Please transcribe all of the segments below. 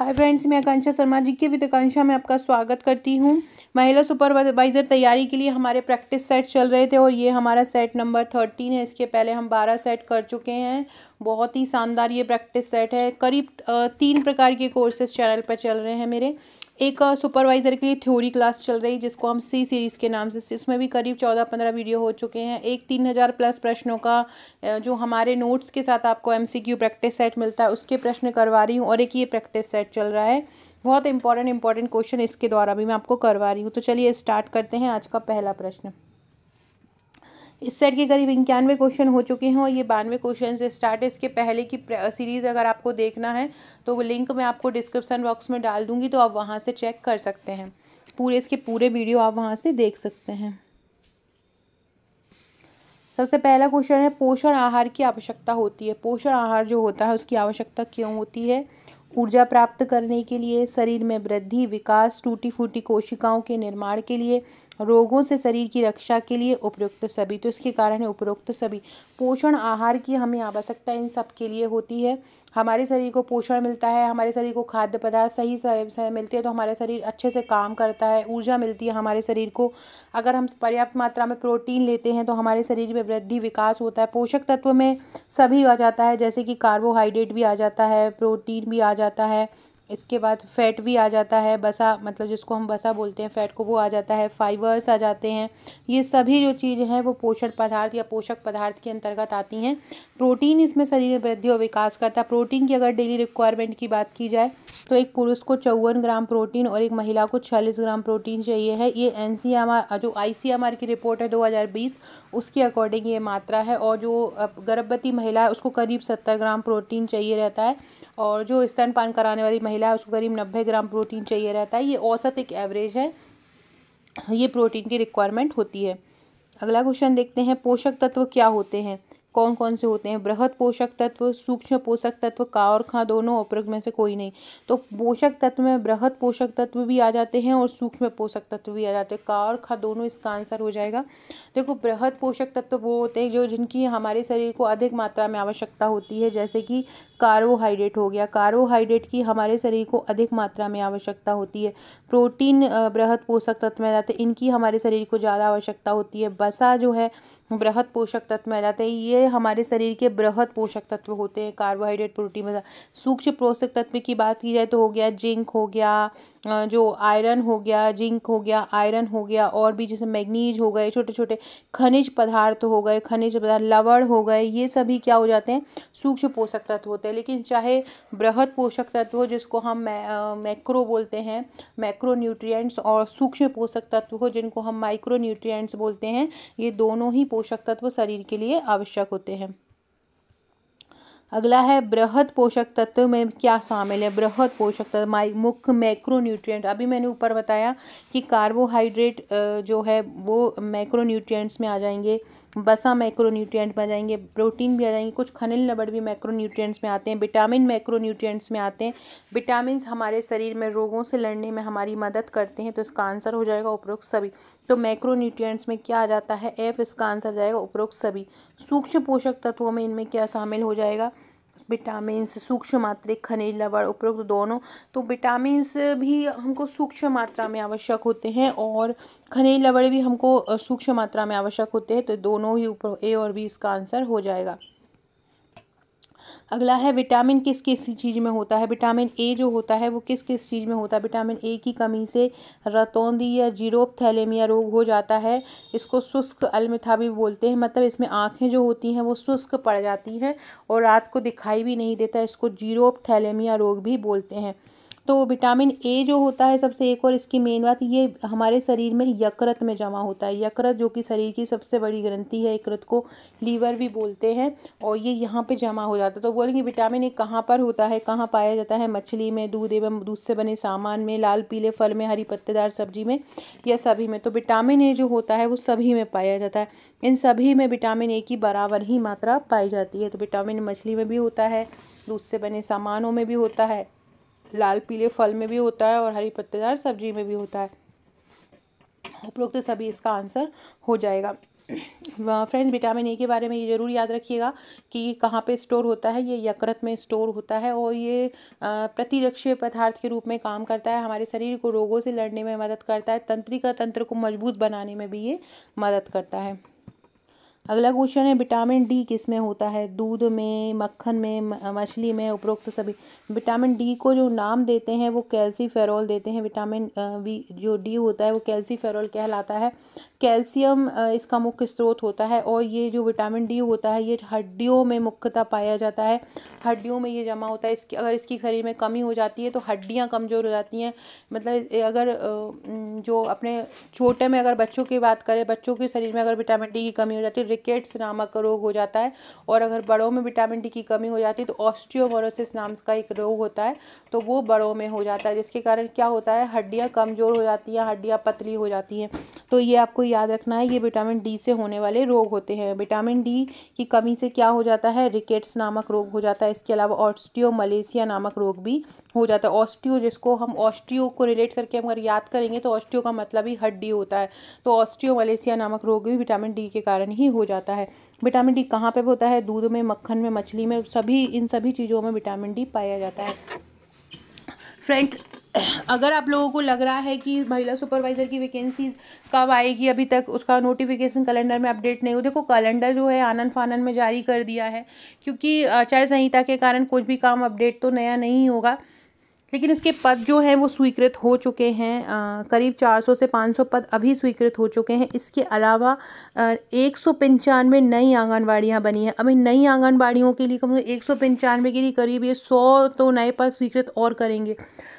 hi friends मैं आकांक्षा शर्मा जी के with आकांक्षा में आपका स्वागत करती हूँ महिला सुपरवाइज़र तैयारी के लिए हमारे प्रैक्टिस सेट चल रहे थे और ये हमारा सेट नंबर थर्टीन है इसके पहले हम बारह सेट कर चुके हैं बहुत ही शानदार ये प्रैक्टिस सेट है करीब तीन प्रकार के कोर्सेज चैनल पर चल रहे हैं मेरे एक सुपरवाइज़र के लिए थ्योरी क्लास चल रही जिसको हम सी सीरीज़ के नाम से इसमें भी करीब चौदह पंद्रह वीडियो हो चुके हैं एक तीन हज़ार प्लस प्रश्नों का जो हमारे नोट्स के साथ आपको एम प्रैक्टिस सेट मिलता है उसके प्रश्न करवा रही हूँ और एक ये प्रैक्टिस सेट चल रहा है बहुत इंपॉर्टेंट इंपॉर्टेंट क्वेश्चन इसके द्वारा भी मैं आपको करवा रही हूँ तो चलिए स्टार्ट करते हैं आज का पहला प्रश्न इस सेट के करीब इक्यानवे क्वेश्चन हो चुके हैं और ये बानवे क्वेश्चन स्टार्ट है इसके पहले की सीरीज़ अगर आपको देखना है तो वो लिंक मैं आपको डिस्क्रिप्सन बॉक्स में डाल दूँगी तो आप वहाँ से चेक कर सकते हैं पूरे इसके पूरे वीडियो आप वहाँ से देख सकते हैं सबसे पहला क्वेश्चन है पोषण आहार की आवश्यकता होती है पोषण आहार जो होता है उसकी आवश्यकता क्यों होती है ऊर्जा प्राप्त करने के लिए शरीर में वृद्धि विकास टूटी फूटी कोशिकाओं के निर्माण के लिए रोगों से शरीर की रक्षा के लिए उपयुक्त सभी तो इसके कारण है उपयुक्त सभी पोषण आहार की हमें आवश्यकता इन सब के लिए होती है हमारे शरीर को पोषण मिलता है हमारे शरीर को खाद्य पदार्थ सही समय मिलते हैं तो हमारे शरीर अच्छे से काम करता है ऊर्जा मिलती है हमारे शरीर को अगर हम पर्याप्त मात्रा में प्रोटीन लेते हैं तो हमारे शरीर में वृद्धि विकास होता है पोषक तत्व में सभी आ जाता है जैसे कि कार्बोहाइड्रेट भी आ जाता है प्रोटीन भी आ जाता है इसके बाद फ़ैट भी आ जाता है बसा मतलब जिसको हम बसा बोलते हैं फ़ैट को वो आ जाता है फाइबर्स आ जाते हैं ये सभी जो चीज़ें हैं वो पोषण पदार्थ या पोषक पदार्थ के अंतर्गत आती हैं प्रोटीन इसमें शरीर में वृद्धि और विकास करता है प्रोटीन की अगर डेली रिक्वायरमेंट की बात की जाए तो एक पुरुष को चौवन ग्राम प्रोटीन और एक महिला को छियालीस ग्राम प्रोटीन चाहिए है ये एन जो आई की रिपोर्ट है दो उसके अकॉर्डिंग ये मात्रा है और जो गर्भवती महिला है उसको करीब सत्तर ग्राम प्रोटीन चाहिए रहता है और जो स्तनपान कराने वाली महिला महिला है उसको करीब नब्बे ग्राम प्रोटीन चाहिए रहता है ये औसत एक एवरेज है ये प्रोटीन की रिक्वायरमेंट होती है अगला क्वेश्चन देखते हैं पोषक तत्व क्या होते हैं कौन कौन से होते हैं बृहद पोषक तत्व सूक्ष्म पोषक तत्व का और खां दोनों उपरोक्त में से कोई नहीं तो पोषक तत्व में बृहद पोषक तत्व भी आ जाते हैं और सूक्ष्म पोषक तत्व भी आ जाते हैं का और खा दोनों इसका आंसर हो जाएगा देखो बृहद पोषक तत्व वो होते हैं जो जिनकी हमारे शरीर को अधिक मात्रा में आवश्यकता होती है जैसे कि कार्बोहाइड्रेट हो गया कार्बोहाइड्रेट की हमारे शरीर को अधिक मात्रा में आवश्यकता होती है प्रोटीन बृहद पोषक तत्व में आ जाते हैं इनकी हमारे शरीर को ज़्यादा आवश्यकता होती है बसा जो है बृहद पोषक तत्व जाते हैं ये हमारे शरीर के बृहद पोषक तत्व होते हैं कार्बोहाइड्रेट प्रोटीन वगैरह सूक्ष्म पोषक तत्व की बात की जाए तो हो गया जिंक हो गया जो आयरन हो गया जिंक हो गया आयरन हो गया और भी जैसे मैग्नीज हो गए छोटे छोटे खनिज पदार्थ हो गए खनिज पदार्थ लवण हो गए ये सभी क्या हो जाते हैं सूक्ष्म पोषक तत्व होते हैं लेकिन चाहे बृहद पोषक तत्व हो जिसको हम मैक्रो बोलते हैं मैक्रो न्यूट्रियट्स और सूक्ष्म पोषक तत्व हो जिनको हम माइक्रो न्यूट्रिएंट्स बोलते हैं ये दोनों ही पोषक तत्व शरीर के लिए आवश्यक होते हैं अगला है बृहद पोषक तत्व में क्या शामिल है बृहद पोषक तत्व माई मुख्य मैक्रोन्यूट्रिएंट अभी मैंने ऊपर बताया कि कार्बोहाइड्रेट जो है वो मैक्रोन्यूट्रिएंट्स में आ जाएंगे बसा माइक्रो में आ जाएंगे प्रोटीन भी आ जाएंगे कुछ खनिल लबड़ भी न्यूट्रियट्स में आते हैं विटामिन न्यूट्रियट्स में आते हैं विटामिन हमारे शरीर में रोगों से लड़ने में हमारी मदद करते हैं तो इसका आंसर हो जाएगा उपरोक्त सभी तो मैक्रोन्यूट्रिएंट्स में क्या आ जाता है एफ इसका आंसर जाएगा उपरोक्त सभी सूक्ष्म पोषक तत्वों में इनमें क्या शामिल हो जाएगा विटामिन सूक्ष्म मात्रिक खनिज लवण उपरोक्त दोनों तो विटामिन भी हमको सूक्ष्म मात्रा में आवश्यक होते हैं और खनिज लवण भी हमको सूक्ष्म मात्रा में आवश्यक होते हैं तो दोनों ही ऊपर ए और बी इसका आंसर हो जाएगा अगला है विटामिन किस किस चीज़ में होता है विटामिन ए जो होता है वो किस किस चीज़ में होता है विटामिन ए की कमी से रतौंदी या जीरोप थैलेमिया रोग हो जाता है इसको शुष्क अलमिथा भी बोलते हैं मतलब इसमें आँखें जो होती हैं वो शुष्क पड़ जाती हैं और रात को दिखाई भी नहीं देता इसको जीरोप थैलेमिया रोग भी बोलते हैं तो विटामिन ए जो होता है सबसे एक और इसकी मेन बात ये हमारे शरीर में यकृत में जमा होता है यकृत जो कि शरीर की सबसे बड़ी ग्रंथि है यकृत को लीवर भी बोलते हैं और ये यहाँ पे जमा हो जाता है तो बोलेंगे विटामिन ए कहाँ पर होता है कहाँ पाया जाता है मछली में दूध एवं दूध से बने सामान में लाल पीले फल में हरी पत्तेदार सब्जी में या सभी में तो विटामिन ए जो होता है वो सभी में पाया जाता है इन सभी में विटामिन ए की बराबर ही मात्रा पाई जाती है तो विटामिन मछली में भी होता है दूध से बने सामानों में भी होता है लाल पीले फल में भी होता है और हरी पत्तेदार सब्जी में भी होता है उपरोक्त तो सभी इसका आंसर हो जाएगा फ्रेंड्स विटामिन ए के बारे में ये ज़रूर याद रखिएगा कि ये कहाँ पे स्टोर होता है ये यकृत में स्टोर होता है और ये प्रतिरक्षीय पदार्थ के रूप में काम करता है हमारे शरीर को रोगों से लड़ने में मदद करता है तंत्रिका तंत्र को मजबूत बनाने में भी ये मदद करता है अगला क्वेश्चन है विटामिन डी किस में होता है दूध में मक्खन में मछली में उपरोक्त सभी विटामिन डी को जो नाम देते हैं वो कैल्सी देते हैं विटामिन वी जो डी होता है वो कैल्सी कहलाता है कैल्शियम इसका मुख्य स्रोत होता है और ये जो विटामिन डी होता है ये हड्डियों में मुख्यतः पाया जाता है हड्डियों में ये जमा होता है इसकी अगर इसकी शरीर में कमी हो जाती है तो हड्डियाँ कमज़ोर हो जाती हैं मतलब अगर जो अपने छोटे में अगर बच्चों की बात करें बच्चों के शरीर में अगर विटामिन डी की कमी हो जाती है रिकेट्स नामक रोग हो जाता है और अगर बड़ों में विटामिन डी की कमी हो जाती है तो ऑस्टियोमोरोसिस नाम का एक रोग होता है तो वो बड़ों में हो जाता है जिसके कारण क्या होता है हड्डियाँ कमज़ोर हो जाती हैं हड्डियाँ पतली हो जाती हैं तो ये आपको याद रखना है ये विटामिन डी से होने वाले रोग होते हैं विटामिन डी की कमी से क्या हो जाता है रिकेट्स नामक रोग हो जाता है इसके अलावा ऑस्टियो मलेशिया नामक रोग भी हो जाता है ऑस्टियो जिसको हम ऑस्टियो को रिलेट करके हम अगर याद करेंगे तो ऑस्टियो का मतलब ही हड्डी होता है तो ऑस्टियो मलेशिया नामक रोग भी विटामिन डी के कारण ही हो जाता है विटामिन डी कहाँ पर होता है दूध में मक्खन में मछली में सभी इन सभी चीज़ों में विटामिन डी पाया जाता है फ्रेंड अगर आप लोगों को लग रहा है कि महिला सुपरवाइज़र की वैकेंसीज कब आएगी अभी तक उसका नोटिफिकेशन कैलेंडर में अपडेट नहीं हो देखो कैलेंडर जो है आनंद फानंद में जारी कर दिया है क्योंकि आचार संहिता के कारण कुछ भी काम अपडेट तो नया नहीं होगा लेकिन इसके पद जो हैं वो स्वीकृत हो चुके हैं करीब 400 से 500 पद अभी स्वीकृत हो चुके हैं इसके अलावा एक सौ पंचानवे नई आंगनबाड़ियाँ बनी हैं अभी नई आंगनबाड़ियों के लिए कम से कम एक सौ पंचानवे के लिए करीब ये सौ तो नए पद स्वीकृत और करेंगे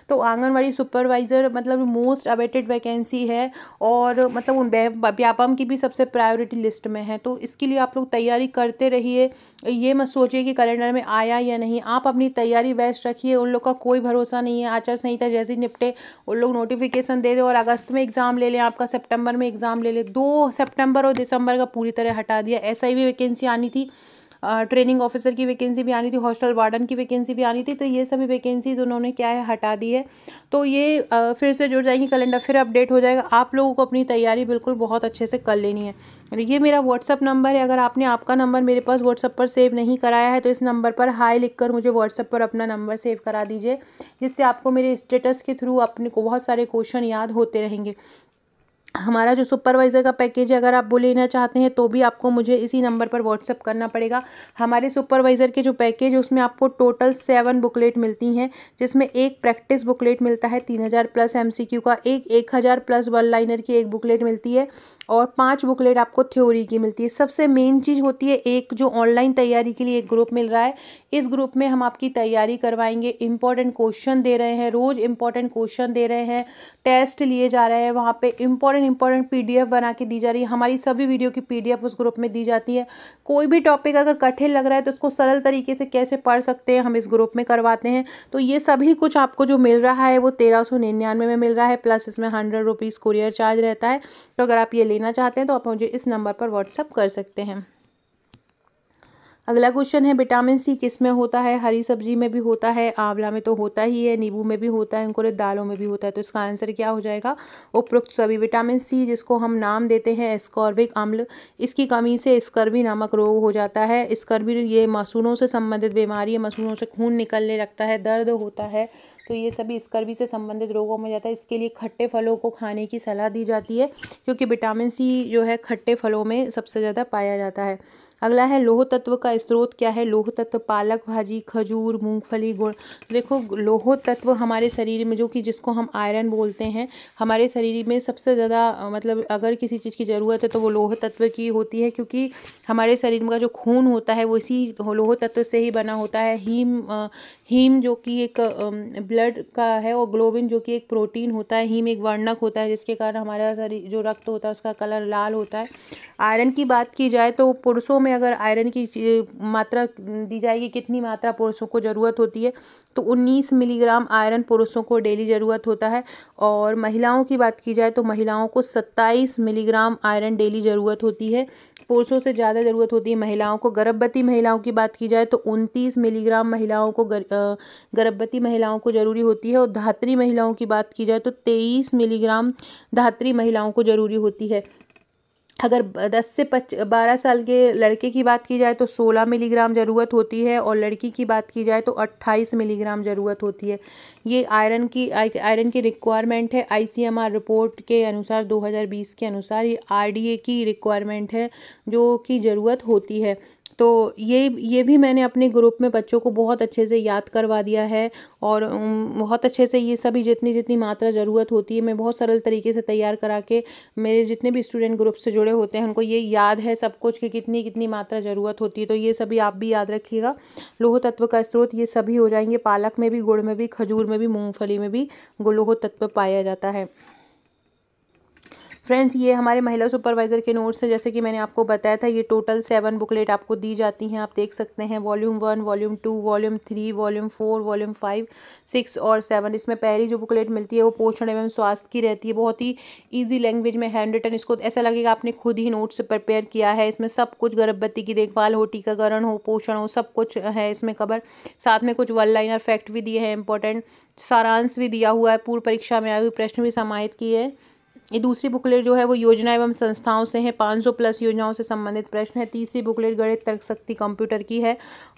तो आंगनबाड़ी सुपरवाइज़र मतलब मोस्ट अवेटेड वैकेंसी है और मतलब उन व्यापम की भी सबसे प्रायोरिटी लिस्ट में है तो इसके लिए आप लोग तैयारी करते रहिए ये मत सोचिए कि कैलेंडर में आया या नहीं आप अपनी तैयारी बेस्ट रखिए उन लोग का कोई भरोसा ऐसा नहीं है आचार संहिता जैसे निपटे उन लोग नोटिफिकेशन दे दे और अगस्त में एग्ज़ाम ले लें आपका सेप्टेम्बर में एग्ज़ाम ले लें दो सेप्टेम्बर और दिसंबर का पूरी तरह हटा दिया ऐसा ही भी वैकेंसी आनी थी ट्रेनिंग ऑफिसर की वैकेंसी भी आनी थी हॉस्टल वार्डन की वैकेंसी भी आनी थी तो ये सभी वैकेंसीज उन्होंने क्या है हटा दी है तो ये फिर से जुड़ जाएंगी कैलेंडर फिर अपडेट हो जाएगा आप लोगों को अपनी तैयारी बिल्कुल बहुत अच्छे से कर लेनी है ये मेरा व्हाट्सअप नंबर है अगर आपने आपका नंबर मेरे पास व्हाट्सअप पर सेव नहीं कराया है तो इस नंबर पर हाई कर मुझे व्हाट्सअप पर अपना नंबर सेव करा दीजिए जिससे आपको मेरे स्टेटस के थ्रू अपने को बहुत सारे क्वेश्चन याद होते रहेंगे हमारा जो सुपरवाइज़र का पैकेज है अगर आप वो लेना चाहते हैं तो भी आपको मुझे इसी नंबर पर व्हाट्सअप करना पड़ेगा हमारे सुपरवाइज़र के जो पैकेज है उसमें आपको टोटल सेवन बुकलेट मिलती हैं जिसमें एक प्रैक्टिस बुकलेट मिलता है तीन हज़ार प्लस एमसीक्यू का एक एक हज़ार प्लस वन लाइनर की एक बुकलेट मिलती है और पांच बुकलेट आपको थ्योरी की मिलती है सबसे मेन चीज़ होती है एक जो ऑनलाइन तैयारी के लिए एक ग्रुप मिल रहा है इस ग्रुप में हम आपकी तैयारी करवाएंगे इंपॉर्टेंट क्वेश्चन दे रहे हैं रोज़ इंपॉर्टेंट क्वेश्चन दे रहे हैं टेस्ट लिए जा रहे हैं वहाँ पर इंपॉर्टेंट इंपॉर्टेंट पी बना के दी जा रही है हमारी सभी वीडियो की पी उस ग्रुप में दी जाती है कोई भी टॉपिक अगर कठिन लग रहा है तो उसको सरल तरीके से कैसे पढ़ सकते हैं हम इस ग्रुप में करवाते हैं तो ये सभी कुछ आपको जो मिल रहा है वो तेरह में मिल रहा है प्लस इसमें हंड्रेड रुपीज़ कुरियर चार्ज रहता है तो अगर आप ये लेना लेना चाहते हैं तो आप मुझे इस नंबर पर व्हाट्सअप कर सकते हैं अगला क्वेश्चन है विटामिन सी किस में होता है हरी सब्जी में भी होता है आंवला में तो होता ही है नींबू में भी होता है अंकुरित दालों में भी होता है तो इसका आंसर क्या हो जाएगा उपरोक्त सभी विटामिन सी जिसको हम नाम देते हैं एस्कॉर्बिक अम्ल इसकी कमी से स्कर्वी नामक रोग हो जाता है स्कर्वी ये मसूनों से संबंधित बीमारी है मसूनों से खून निकलने लगता है दर्द होता है तो ये सभी स्कर्वी से संबंधित रोगों में जाता है इसके लिए खट्टे फलों को खाने की सलाह दी जाती है क्योंकि विटामिन सी जो है खट्टे फलों में सबसे ज़्यादा पाया जाता है अगला है लोह तत्व का स्रोत क्या है लोह तत्व पालक भाजी खजूर मूंगफली गुड़ देखो लोह तत्व हमारे शरीर में जो कि जिसको हम आयरन बोलते हैं हमारे शरीर में सबसे ज़्यादा मतलब अगर किसी चीज़ की ज़रूरत है तो वो लोह तत्व की होती है क्योंकि हमारे शरीर का जो खून होता है वो इसी लोह तत्व से ही बना होता है हीम हीम जो कि एक ब्लड का है और ग्लोबिन जो कि एक प्रोटीन होता है हीम एक वर्णक होता है जिसके कारण हमारा शरीर जो रक्त होता है उसका कलर लाल होता है आयरन की बात की जाए तो पुरुषों में में अगर आयरन की मात्रा दी जाएगी कितनी मात्रा पुरुषों को ज़रूरत होती है तो 19 मिलीग्राम आयरन पुरुषों को डेली ज़रूरत होता है और महिलाओं की बात की जाए तो महिलाओं को 27 मिलीग्राम आयरन डेली ज़रूरत होती है पुरुषों से ज़्यादा ज़रूरत होती है महिलाओं को गर्भवती महिलाओं की बात की जाए तो उनतीस मिलीग्राम महिलाओं को गर्भवती महिलाओं को ज़रूरी होती है और धात्री महिलाओं की बात की जाए तो तेईस मिलीग्राम धात्री महिलाओं को ज़रूरी होती है अगर दस से पच बारह साल के लड़के की बात की जाए तो सोलह मिलीग्राम ज़रूरत होती है और लड़की की बात की जाए तो अट्ठाईस मिलीग्राम ज़रूरत होती है ये आयरन की आयरन की रिक्वायरमेंट है आईसीएमआर रिपोर्ट के अनुसार 2020 के अनुसार ये आरडीए की रिक्वायरमेंट है जो कि ज़रूरत होती है तो ये ये भी मैंने अपने ग्रुप में बच्चों को बहुत अच्छे से याद करवा दिया है और बहुत अच्छे से ये सभी जितनी जितनी मात्रा ज़रूरत होती है मैं बहुत सरल तरीके से तैयार करा के मेरे जितने भी स्टूडेंट ग्रुप से जुड़े होते हैं उनको ये याद है सब कुछ कि कितनी कितनी मात्रा ज़रूरत होती है तो ये सभी आप भी याद रखिएगा लोह तत्व का स्रोत ये सभी हो जाएंगे पालक में भी गुड़ में भी खजूर में भी मूँगफली में भी लोह तत्व पाया जाता है फ्रेंड्स ये हमारे महिला सुपरवाइज़र के नोट्स हैं जैसे कि मैंने आपको बताया था ये टोटल सेवन बुकलेट आपको दी जाती हैं आप देख सकते हैं volume one volume two volume three volume four volume five six और सेवन इसमें पहली जो बुकलेट मिलती है वो पोषण एवं स्वास्थ्य की रहती है बहुत ही ईजी लैंग्वेज में हैंड रिटन इसको ऐसा लगेगा आपने खुद ही नोट्स प्रिपेयर किया है इसमें सब कुछ गर्भवती की देखभाल हो टीकाकरण हो पोषण हो सब कुछ है इसमें कवर साथ में कुछ वन लाइनर फैक्ट भी दिए हैं इंपॉर्टेंट सारांश भी दिया हुआ है पूर्व परीक्षा में आए हुए प्रश्न भी समाहित किए हैं ये दूसरी बुकलेट जो है वो योजना एवं संस्थाओं से है 500 प्लस योजनाओं से संबंधित प्रश्न है तीसरी बुकलेट गणित तर्क शक्ति कंप्यूटर की है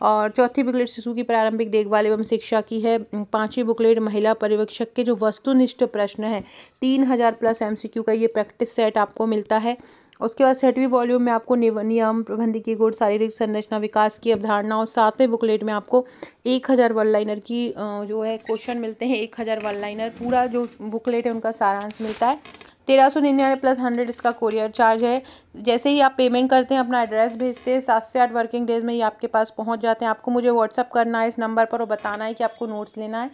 और चौथी बुकलेट शिशु की प्रारंभिक देखभाल एवं शिक्षा की है पाँचवीं बुकलेट महिला पर्यवेक्षक के जो वस्तुनिष्ठ प्रश्न है तीन हज़ार प्लस एम का ये प्रैक्टिस सेट आपको मिलता है उसके बाद छठवीं वॉल्यूम में आपको नियम प्रबंधी की गुण शारीरिक संरचना विकास की अवधारणा और सातवें बुकलेट में आपको एक हज़ार वन लाइनर की जो है क्वेश्चन मिलते हैं एक हज़ार वन लाइनर पूरा जो बुकलेट है उनका सारांश मिलता है तेरह सौ निन्यानवे प्लस हंड्रेड इसका कोरियर चार्ज है जैसे ही आप पेमेंट करते हैं अपना एड्रेस भेजते हैं सात से आठ वर्किंग डेज़ में ये आपके पास पहुंच जाते हैं आपको मुझे व्हाट्सअप करना है इस नंबर पर और बताना है कि आपको नोट्स लेना है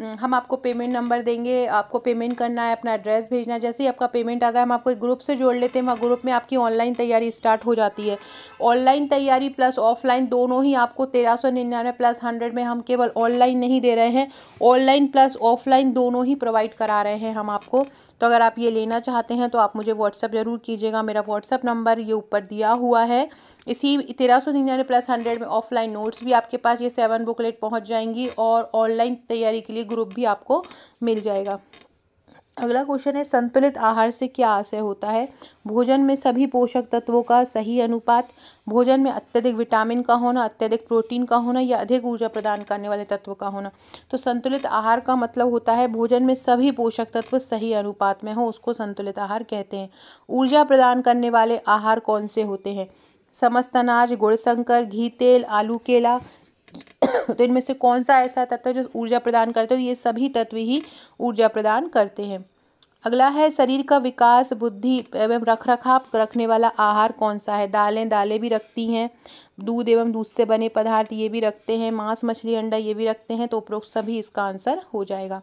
हम्म, हम आपको पेमेंट नंबर देंगे आपको पेमेंट करना है अपना एड्रेस भेजना है जैसे ही आपका पेमेंट आता है हम आपको एक ग्रुप से जोड़ लेते हैं वहाँ ग्रुप में आपकी ऑनलाइन तैयारी स्टार्ट हो जाती है ऑनलाइन तैयारी प्लस ऑफलाइन दोनों ही आपको तेरह सौ निन्यानवे प्लस हंड्रेड में हम केवल ऑनलाइन नहीं दे रहे हैं ऑनलाइन प्लस ऑफलाइन दोनों ही प्रोवाइड करा रहे हैं हम आपको तो अगर आप ये लेना चाहते हैं तो आप मुझे व्हाट्सअप ज़रूर कीजिएगा मेरा व्हाट्सअप नंबर ये ऊपर दिया हुआ है इसी तेरह सौ निन्यानवे प्लस हंड्रेड में ऑफलाइन नोट्स भी आपके पास ये सेवन बुकलेट पहुँच जाएंगी और ऑनलाइन तैयारी के लिए ग्रुप भी आपको मिल जाएगा अगला क्वेश्चन है संतुलित आहार से क्या आशय होता है भोजन में सभी पोषक तत्वों का सही अनुपात भोजन में अत्यधिक विटामिन का होना अत्यधिक प्रोटीन का होना या अधिक ऊर्जा प्रदान करने वाले तत्व का होना तो संतुलित आहार का मतलब होता है भोजन में सभी पोषक तत्व सही अनुपात में हो उसको संतुलित आहार कहते हैं ऊर्जा प्रदान करने वाले आहार कौन से होते हैं समस्त अनाज गुड़शंकर घी तेल आलू केला तो इनमें से कौन सा ऐसा तत्व जो ऊर्जा प्रदान करते हैं तो ये सभी तत्व ही ऊर्जा प्रदान करते हैं अगला है शरीर का विकास बुद्धि एवं रख रखाव रखने वाला आहार कौन सा है दालें दालें भी रखती हैं दूध एवं दूध से बने पदार्थ ये भी रखते हैं मांस मछली अंडा ये भी रखते हैं तो उपरोक्त सभी इसका आंसर हो जाएगा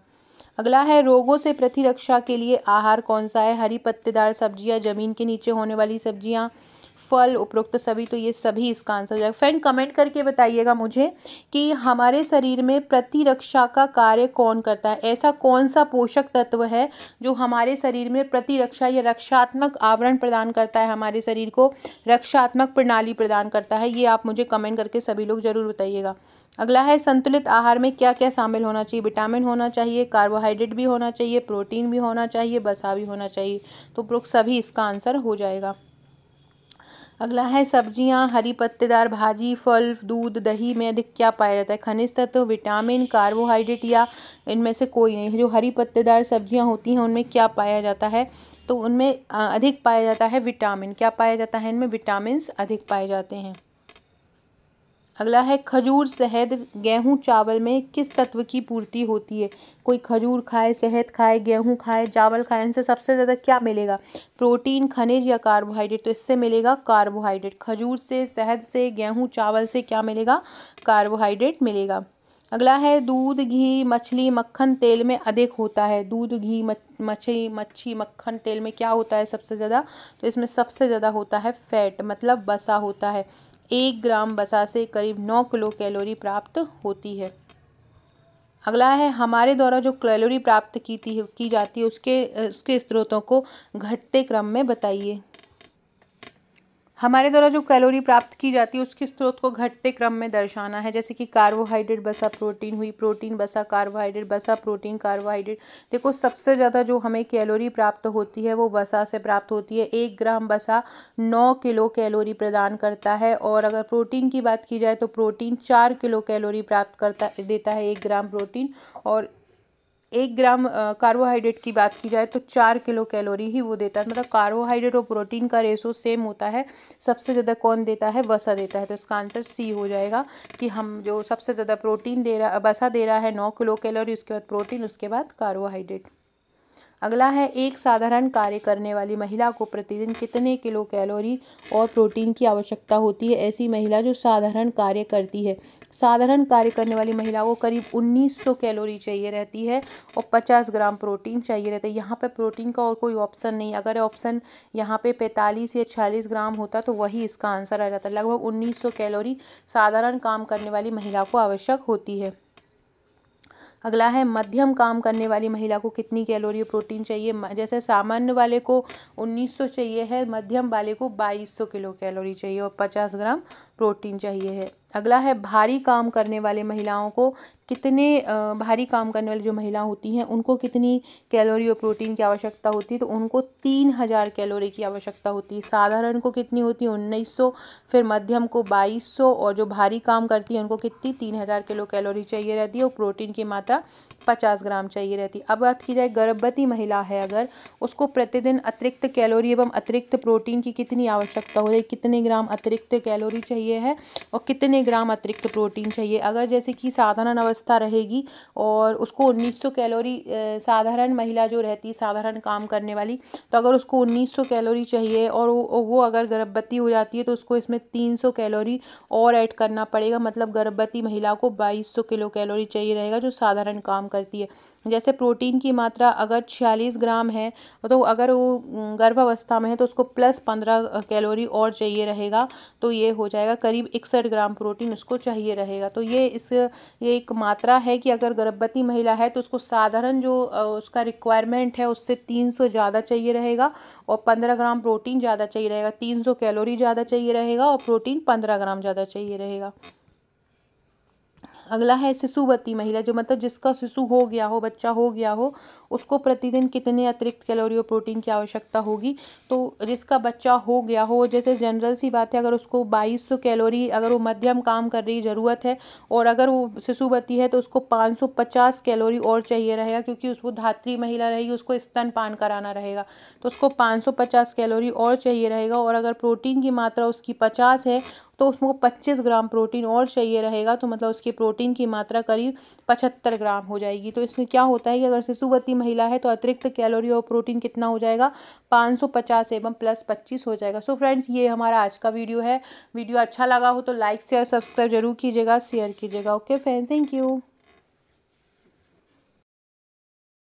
अगला है रोगों से प्रतिरक्षा के लिए आहार कौन सा है हरी पत्तेदार सब्जियां जमीन के नीचे होने वाली सब्जियां फल उपरोक्त सभी तो ये सभी इसका आंसर हो जाएगा फ्रेंड कमेंट करके बताइएगा मुझे कि हमारे शरीर में प्रतिरक्षा का कार्य कौन करता है ऐसा कौन सा पोषक तत्व है जो हमारे शरीर में प्रतिरक्षा या रक्षात्मक आवरण प्रदान करता है हमारे शरीर को रक्षात्मक प्रणाली प्रदान करता है ये आप मुझे कमेंट करके सभी लोग ज़रूर बताइएगा अगला है संतुलित आहार में क्या क्या शामिल होना चाहिए विटामिन होना चाहिए कार्बोहाइड्रेट भी होना चाहिए प्रोटीन भी होना चाहिए बसा भी होना चाहिए तो उपरोक्त सभी इसका आंसर हो जाएगा अगला है सब्जियां हरी पत्तेदार भाजी फल दूध दही में अधिक क्या पाया जाता है खनिज तत्व विटामिन कार्बोहाइड्रेट या इनमें से कोई नहीं जो हरी पत्तेदार सब्जियां होती हैं उनमें क्या पाया जाता है तो उनमें अधिक पाया जाता है विटामिन क्या पाया जाता है इनमें विटामिन अधिक पाए जाते हैं अगला है खजूर शहद गेहूँ चावल में किस तत्व की पूर्ति होती है कोई खजूर खाए शहद खाए गेहूँ खाए चावल खाए इनसे सबसे ज़्यादा क्या मिलेगा प्रोटीन खनिज या कार्बोहाइड्रेट तो इससे मिलेगा कार्बोहाइड्रेट खजूर से शहद से गेहूँ चावल से क्या मिलेगा कार्बोहाइड्रेट मिलेगा अगला है दूध घी मछली मक्खन तेल में अधिक होता है दूध घी मछली मच्छी मक्खन तेल में क्या होता है सबसे ज़्यादा तो इसमें सबसे ज़्यादा होता है फैट मतलब बसा होता है एक ग्राम बसा से करीब नौ किलो कैलोरी प्राप्त होती है अगला है हमारे द्वारा जो कैलोरी प्राप्त की थी की जाती है उसके उसके स्रोतों को घटते क्रम में बताइए हमारे द्वारा जो कैलोरी प्राप्त की जाती है उसके स्रोत को घटते क्रम में दर्शाना है जैसे कि कार्बोहाइड्रेट बसा प्रोटीन हुई प्रोटीन बसा कार्बोहाइड्रेट बसा प्रोटीन कार्बोहाइड्रेट देखो सबसे ज़्यादा जो हमें कैलोरी प्राप्त होती है वो बसा से प्राप्त होती है एक ग्राम बसा नौ किलो कैलोरी प्रदान करता है और अगर प्रोटीन की बात की जाए तो प्रोटीन चार किलो कैलोरी प्राप्त करता देता है एक ग्राम प्रोटीन और एक ग्राम कार्बोहाइड्रेट की बात की जाए तो चार किलो कैलोरी ही वो देता है मतलब कार्बोहाइड्रेट और प्रोटीन का रेशो सेम होता है सबसे ज़्यादा कौन देता है वसा देता है तो इसका आंसर सी हो जाएगा कि हम जो सबसे ज़्यादा प्रोटीन दे रहा वसा दे रहा है नौ किलो कैलोरी उसके बाद प्रोटीन उसके बाद कार्बोहाइड्रेट अगला है एक साधारण कार्य करने वाली महिला को प्रतिदिन कितने किलो कैलोरी और प्रोटीन की आवश्यकता होती है ऐसी महिला जो साधारण कार्य करती है साधारण कार्य करने वाली महिला को करीब 1900 कैलोरी चाहिए रहती है और 50 ग्राम प्रोटीन चाहिए रहता है यहाँ पे प्रोटीन का और कोई ऑप्शन नहीं अगर ऑप्शन यहाँ पे 45 या 46 ग्राम होता तो वही इसका आंसर आ जाता लगभग 1900 कैलोरी साधारण काम करने वाली महिला को आवश्यक होती है अगला है मध्यम काम करने वाली महिला को कितनी कैलोरी प्रोटीन चाहिए जैसे सामान्य वाले को 1900 चाहिए है मध्यम वाले को 2200 किलो कैलोरी चाहिए और 50 ग्राम प्रोटीन चाहिए है अगला है भारी काम करने वाले महिलाओं को कितने भारी काम करने वाली जो महिला होती हैं उनको कितनी कैलोरी और प्रोटीन की आवश्यकता होती है तो उनको तीन हज़ार कैलोरी की आवश्यकता होती है साधारण को कितनी होती है उन्नीस सौ फिर मध्यम को बाईस सौ और जो भारी काम करती है उनको कितनी तीन हज़ार किलो कैलोरी चाहिए रहती है और प्रोटीन की मात्रा पचास ग्राम चाहिए रहती अब बात की जाए गर्भवती महिला है अगर उसको प्रतिदिन अतिरिक्त कैलोरी एवं अतिरिक्त प्रोटीन की कितनी आवश्यकता हो रही कितने ग्राम अतिरिक्त कैलोरी चाहिए है और कितने ग्राम अतिरिक्त प्रोटीन चाहिए अगर जैसे कि साधारण अवस्था रहेगी और उसको उन्नीस कैलोरी साधारण महिला जो रहती है साधारण काम करने वाली तो अगर उसको उन्नीस कैलोरी चाहिए और वो अगर गर्भवती हो जाती है तो उसको इसमें तीन कैलोरी और ऐड करना पड़ेगा मतलब गर्भवती महिला को बाईस किलो कैलोरी चाहिए रहेगा जो साधारण काम करती है जैसे प्रोटीन की मात्रा अगर छियालीस ग्राम है तो अगर वो गर्भावस्था में है तो उसको प्लस पंद्रह कैलोरी और चाहिए रहेगा तो ये हो जाएगा करीब इकसठ ग्राम प्रोटीन उसको चाहिए रहेगा तो ये इस ये एक मात्रा है कि अगर गर्भवती महिला है तो उसको साधारण जो उसका रिक्वायरमेंट है उससे तीन सौ ज़्यादा चाहिए रहेगा और पंद्रह ग्राम प्रोटीन ज़्यादा चाहिए रहेगा तीन सौ कैलोरी ज़्यादा चाहिए रहेगा और प्रोटीन पंद्रह ग्राम ज़्यादा चाहिए रहेगा अगला है शिशुवती महिला जो मतलब जिसका शिशु हो गया हो बच्चा हो गया हो उसको प्रतिदिन कितने अतिरिक्त कैलोरी और प्रोटीन की आवश्यकता होगी तो जिसका बच्चा हो गया हो जैसे जनरल सी बात है अगर उसको 2200 कैलोरी अगर वो मध्यम काम कर रही ज़रूरत है और अगर वो शिशुवती है तो उसको 550 कैलोरी और चाहिए रहेगा क्योंकि उस वो धात्री महिला रहेगी उसको स्तनपान कराना रहेगा तो उसको पाँच कैलोरी और चाहिए रहेगा और अगर प्रोटीन की मात्रा उसकी पचास है तो उसको पच्चीस ग्राम प्रोटीन और चाहिए रहेगा तो मतलब उसकी प्रोटीन की मात्रा करीब पचहत्तर ग्राम हो जाएगी तो इसमें क्या होता है कि अगर शिशुवती महिला है तो अतिरिक्त कैलोरी और प्रोटीन कितना हो जाएगा 550 एवं प्लस 25 हो जाएगा सो so फ्रेंड्स ये हमारा आज का वीडियो है वीडियो अच्छा लगा हो तो लाइक शेयर सब्सक्राइब जरूर कीजिएगा शेयर कीजिएगा ओके फ्रेंड्स थैंक यू